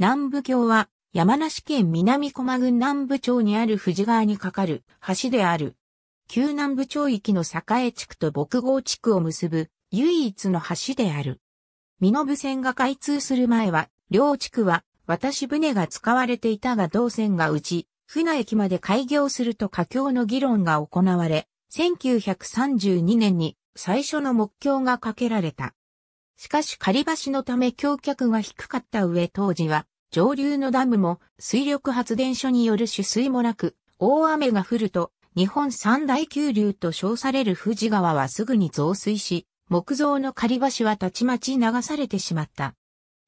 南部橋は山梨県南駒郡南部町にある富士川に架かる橋である。旧南部町域の栄地区と牧郷地区を結ぶ唯一の橋である。身延線が開通する前は、両地区は渡し船が使われていたが同線がうち、船駅まで開業すると架橋の議論が行われ、1932年に最初の目標がかけられた。しかし仮橋のため橋脚が低かった上当時は、上流のダムも水力発電所による取水もなく、大雨が降ると、日本三大急流と称される富士川はすぐに増水し、木造の仮橋はたちまち流されてしまった。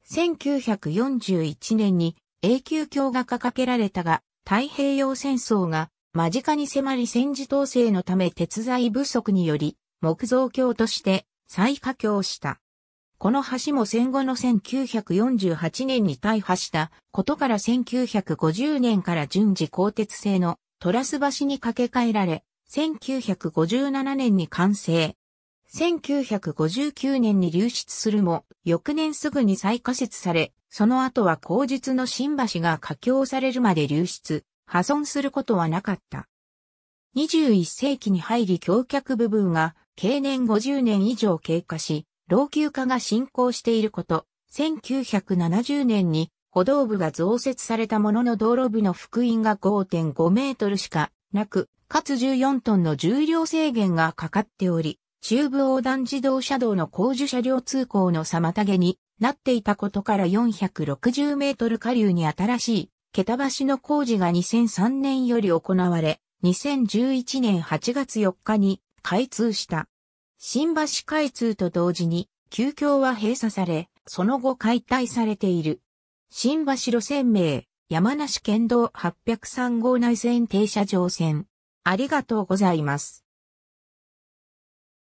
1941年に永久橋が掲げられたが、太平洋戦争が間近に迫り戦時統制のため鉄材不足により、木造橋として再架橋した。この橋も戦後の1948年に大破したことから1950年から順次鋼鉄製のトラス橋に架け替えられ、1957年に完成。1959年に流出するも、翌年すぐに再仮設され、その後は後述の新橋が架橋されるまで流出、破損することはなかった。21世紀に入り橋脚部分が、経年50年以上経過し、老朽化が進行していること、1970年に歩道部が増設されたものの道路部の幅員が5.5メートルしかなく、かつ14トンの重量制限がかかっており、中部横断自動車道の工事車両通行の妨げになっていたことから460メートル下流に新しい、桁橋の工事が2003年より行われ、2011年8月4日に開通した。新橋開通と同時に、旧橋は閉鎖され、その後解体されている。新橋路線名、山梨県道803号内線停車場線。ありがとうございます。